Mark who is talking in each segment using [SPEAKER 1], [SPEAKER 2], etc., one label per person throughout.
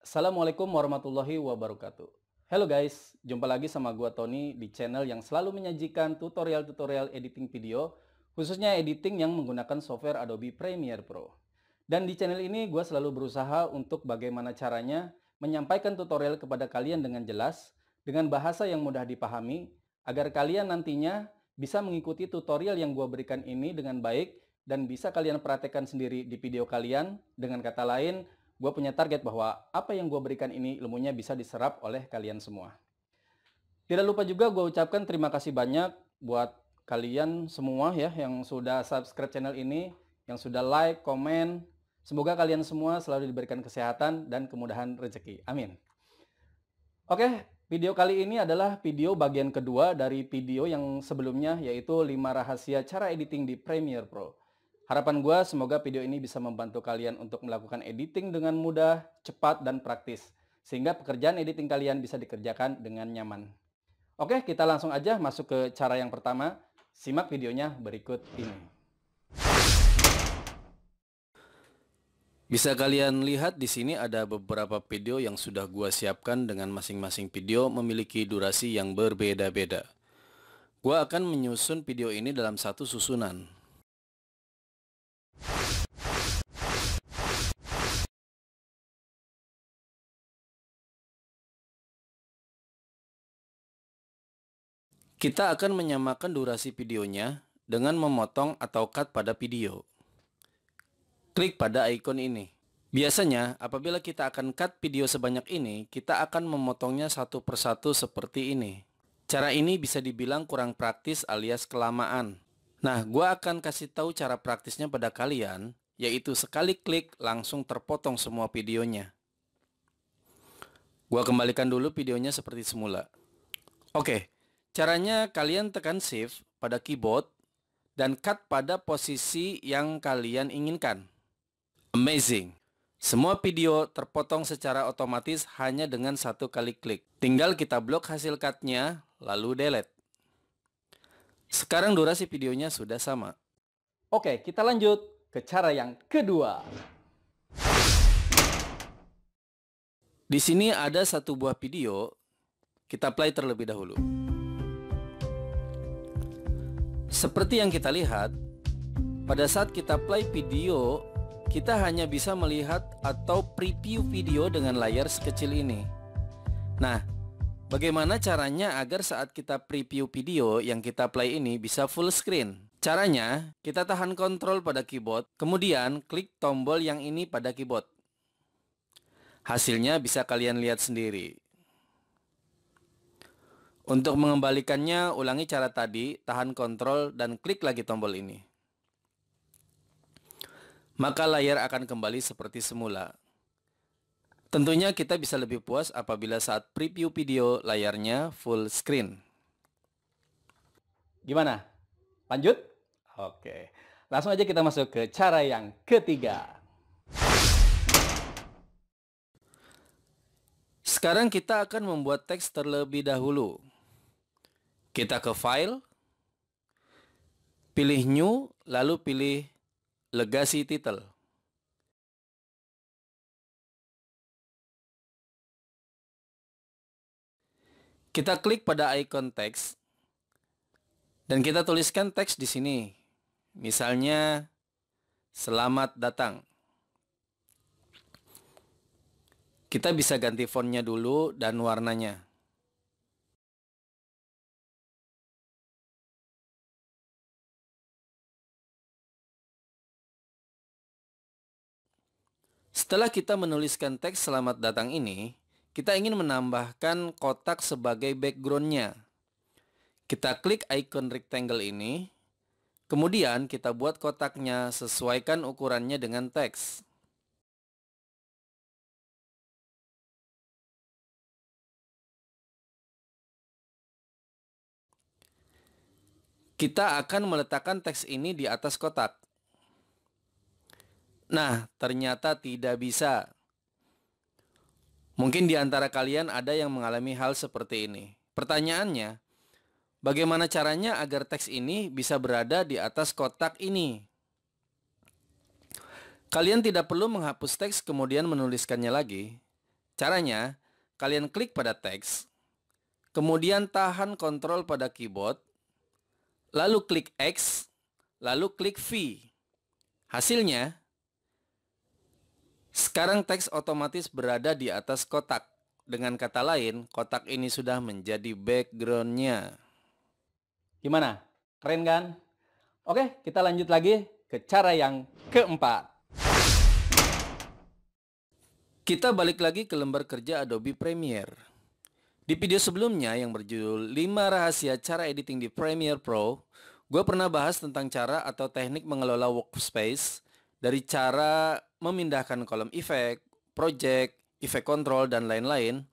[SPEAKER 1] Assalamualaikum warahmatullahi wabarakatuh. Halo guys, jumpa lagi sama gua Tony di channel yang selalu menyajikan tutorial-tutorial editing video, khususnya editing yang menggunakan software Adobe Premiere Pro. Dan di channel ini gua selalu berusaha untuk bagaimana caranya menyampaikan tutorial kepada kalian dengan jelas, dengan bahasa yang mudah dipahami, agar kalian nantinya bisa mengikuti tutorial yang gua berikan ini dengan baik dan bisa kalian praktekkan sendiri di video kalian. Dengan kata lain, gue punya target bahwa apa yang gue berikan ini ilmunya bisa diserap oleh kalian semua. Tidak lupa juga gue ucapkan terima kasih banyak buat kalian semua ya yang sudah subscribe channel ini, yang sudah like, komen. Semoga kalian semua selalu diberikan kesehatan dan kemudahan rezeki. Amin. Oke, video kali ini adalah video bagian kedua dari video yang sebelumnya yaitu 5 rahasia cara editing di Premiere Pro. Harapan gue semoga video ini bisa membantu kalian untuk melakukan editing dengan mudah, cepat, dan praktis. Sehingga pekerjaan editing kalian bisa dikerjakan dengan nyaman. Oke, kita langsung aja masuk ke cara yang pertama. Simak videonya berikut ini. Bisa kalian lihat di sini ada beberapa video yang sudah gua siapkan dengan masing-masing video memiliki durasi yang berbeda-beda. Gua akan menyusun video ini dalam satu susunan, Kita akan menyamakan durasi videonya dengan memotong atau cut pada video. Klik pada ikon ini. Biasanya, apabila kita akan cut video sebanyak ini, kita akan memotongnya satu persatu seperti ini. Cara ini bisa dibilang kurang praktis alias kelamaan. Nah, gue akan kasih tahu cara praktisnya pada kalian, yaitu sekali klik langsung terpotong semua videonya. Gue kembalikan dulu videonya seperti semula. Oke, Caranya kalian tekan shift pada keyboard dan cut pada posisi yang kalian inginkan. Amazing! Semua video terpotong secara otomatis hanya dengan satu kali klik. Tinggal kita blok hasil cutnya, lalu delete. Sekarang durasi videonya sudah sama. Oke, kita lanjut ke cara yang kedua. Di sini ada satu buah video, kita play terlebih dahulu. Seperti yang kita lihat, pada saat kita play video, kita hanya bisa melihat atau preview video dengan layar sekecil ini. Nah, bagaimana caranya agar saat kita preview video yang kita play ini bisa full screen? Caranya, kita tahan kontrol pada keyboard, kemudian klik tombol yang ini pada keyboard. Hasilnya bisa kalian lihat sendiri. Untuk mengembalikannya, ulangi cara tadi, tahan kontrol dan klik lagi tombol ini. Maka layar akan kembali seperti semula. Tentunya kita bisa lebih puas apabila saat preview video layarnya full screen. Gimana? Lanjut? Oke. Langsung aja kita masuk ke cara yang ketiga. Sekarang kita akan membuat teks terlebih dahulu. Kita ke file, pilih new, lalu pilih legacy title. Kita klik pada icon teks dan kita tuliskan teks di sini. Misalnya selamat datang. Kita bisa ganti fontnya dulu dan warnanya. Setelah kita menuliskan teks selamat datang ini, kita ingin menambahkan kotak sebagai backgroundnya. Kita klik icon rectangle ini, kemudian kita buat kotaknya sesuaikan ukurannya dengan teks. Kita akan meletakkan teks ini di atas kotak. Nah, ternyata tidak bisa. Mungkin di antara kalian ada yang mengalami hal seperti ini. Pertanyaannya, bagaimana caranya agar teks ini bisa berada di atas kotak ini? Kalian tidak perlu menghapus teks kemudian menuliskannya lagi. Caranya, kalian klik pada teks, kemudian tahan kontrol pada keyboard, lalu klik X, lalu klik V. Hasilnya, sekarang teks otomatis berada di atas kotak. Dengan kata lain, kotak ini sudah menjadi backgroundnya. Gimana? Keren kan? Oke, kita lanjut lagi ke cara yang keempat. Kita balik lagi ke lembar kerja Adobe Premiere. Di video sebelumnya yang berjudul 5 Rahasia Cara Editing di Premiere Pro, gue pernah bahas tentang cara atau teknik mengelola workspace dari cara memindahkan kolom efek, project, efek kontrol dan lain-lain.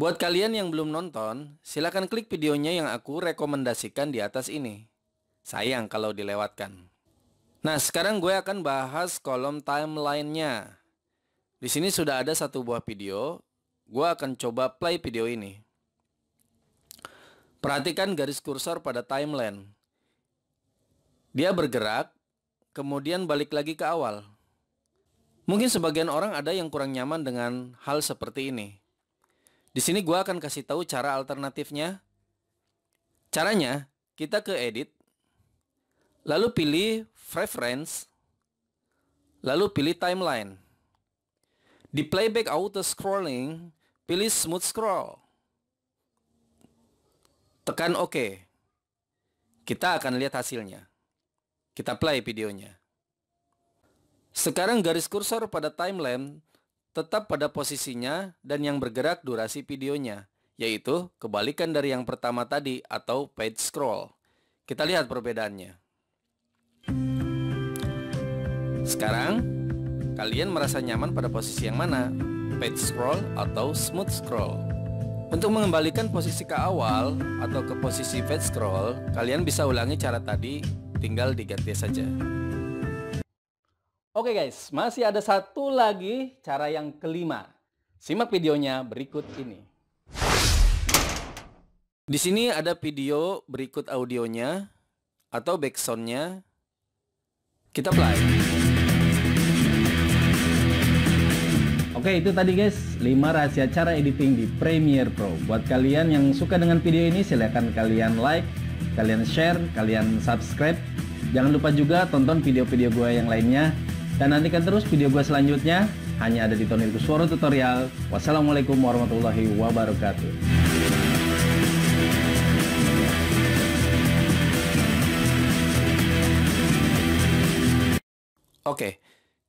[SPEAKER 1] Buat kalian yang belum nonton, silahkan klik videonya yang aku rekomendasikan di atas ini. Sayang kalau dilewatkan. Nah, sekarang gue akan bahas kolom timelinenya. Di sini sudah ada satu buah video. Gue akan coba play video ini. Perhatikan garis kursor pada timeline. Dia bergerak, kemudian balik lagi ke awal. Mungkin sebagian orang ada yang kurang nyaman dengan hal seperti ini. Di sini gue akan kasih tahu cara alternatifnya. Caranya, kita ke edit, lalu pilih preference, lalu pilih timeline. Di playback auto scrolling, pilih smooth scroll. Tekan OK. Kita akan lihat hasilnya. Kita play videonya. Sekarang garis kursor pada timeline tetap pada posisinya dan yang bergerak durasi videonya, yaitu kebalikan dari yang pertama tadi atau page scroll. Kita lihat perbedaannya. Sekarang, kalian merasa nyaman pada posisi yang mana? Page scroll atau smooth scroll? Untuk mengembalikan posisi ke awal atau ke posisi page scroll, kalian bisa ulangi cara tadi, tinggal diganti saja. Oke guys, masih ada satu lagi cara yang kelima. Simak videonya berikut ini. Di sini ada video berikut audionya atau backsoundnya. Kita play. Oke itu tadi guys 5 rahasia cara editing di Premiere Pro Buat kalian yang suka dengan video ini silahkan kalian like, kalian share, kalian subscribe Jangan lupa juga tonton video-video gue yang lainnya dan nantikan terus video gue selanjutnya hanya ada di Tony Kusworo Tutorial. Wassalamualaikum warahmatullahi wabarakatuh. Oke,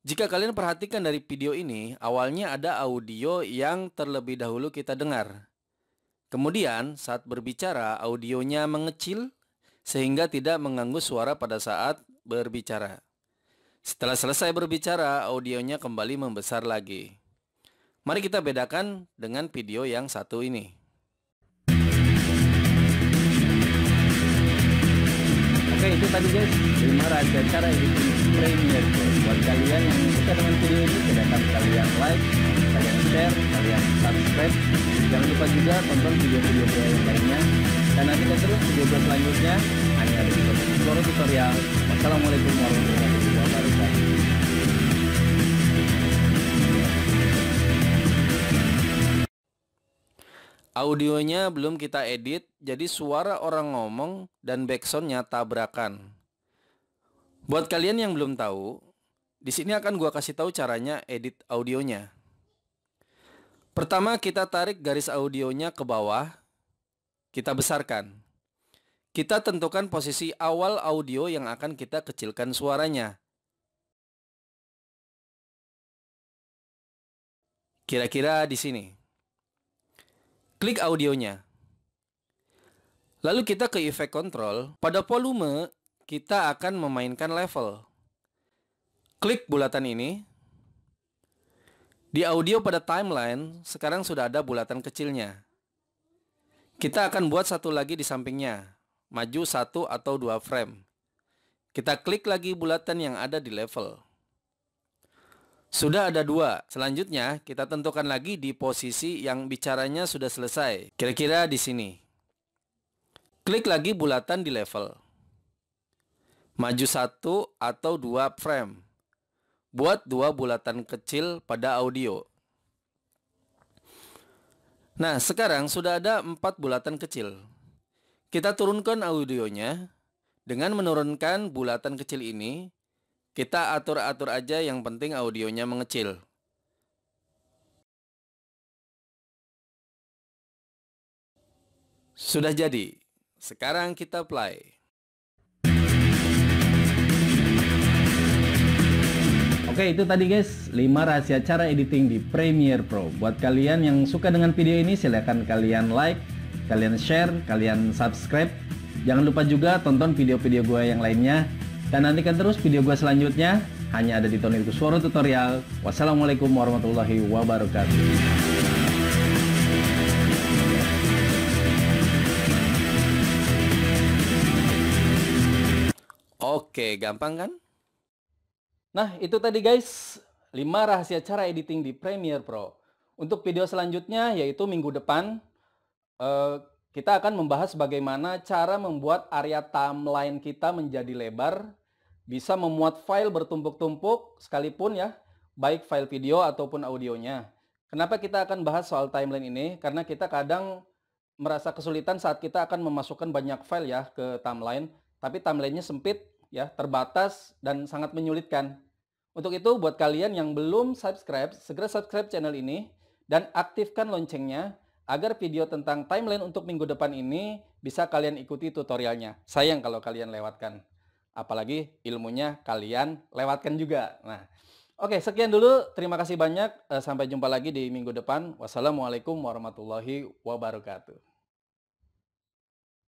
[SPEAKER 1] jika kalian perhatikan dari video ini, awalnya ada audio yang terlebih dahulu kita dengar. Kemudian, saat berbicara, audionya mengecil sehingga tidak mengganggu suara pada saat berbicara. Setelah selesai berbicara, audionya kembali membesar lagi. Mari kita bedakan dengan video yang satu ini. Oke, itu tadi guys, 5 rahasia cara editing Premiere Pro. Buat kalian yang suka dengan video ini, silakan kalian like, kalian share, kalian subscribe. Jangan lupa juga tonton video-video saya yang lainnya. Dan nanti kita terus video-video selanjutnya hanya di Tutorial. Wassalamualaikum warahmatullahi wabarakatuh. Audionya belum kita edit, jadi suara orang ngomong dan backsoundnya tabrakan. Buat kalian yang belum tahu, di sini akan gua kasih tahu caranya edit audionya. Pertama kita tarik garis audionya ke bawah, kita besarkan. Kita tentukan posisi awal audio yang akan kita kecilkan suaranya. Kira-kira di sini. Klik audionya. Lalu kita ke efek kontrol. Pada volume, kita akan memainkan level. Klik bulatan ini. Di audio pada timeline, sekarang sudah ada bulatan kecilnya. Kita akan buat satu lagi di sampingnya. Maju satu atau dua frame. Kita klik lagi bulatan yang ada di level. Sudah ada dua. Selanjutnya, kita tentukan lagi di posisi yang bicaranya sudah selesai. Kira-kira di sini. Klik lagi bulatan di level. Maju satu atau dua frame. Buat dua bulatan kecil pada audio. Nah, sekarang sudah ada empat bulatan kecil. Kita turunkan audionya dengan menurunkan bulatan kecil ini kita atur-atur aja yang penting audionya mengecil. Sudah jadi. Sekarang kita play. Oke itu tadi guys 5 rahasia cara editing di Premiere Pro Buat kalian yang suka dengan video ini silahkan kalian like Kalian share, kalian subscribe Jangan lupa juga tonton video-video gue yang lainnya dan nantikan terus video gue selanjutnya hanya ada di Tony suara Tutorial. Wassalamualaikum warahmatullahi wabarakatuh. Oke, gampang kan? Nah, itu tadi guys 5 rahasia cara editing di Premiere Pro. Untuk video selanjutnya yaitu minggu depan eh, kita akan membahas bagaimana cara membuat area timeline kita menjadi lebar bisa memuat file bertumpuk-tumpuk sekalipun ya, baik file video ataupun audionya. Kenapa kita akan bahas soal timeline ini? Karena kita kadang merasa kesulitan saat kita akan memasukkan banyak file ya ke timeline, tapi timelinenya sempit ya, terbatas dan sangat menyulitkan. Untuk itu buat kalian yang belum subscribe, segera subscribe channel ini dan aktifkan loncengnya agar video tentang timeline untuk minggu depan ini bisa kalian ikuti tutorialnya. Sayang kalau kalian lewatkan apalagi ilmunya kalian lewatkan juga. Nah, oke okay, sekian dulu. Terima kasih banyak. Eh, sampai jumpa lagi di minggu depan. Wassalamualaikum warahmatullahi wabarakatuh.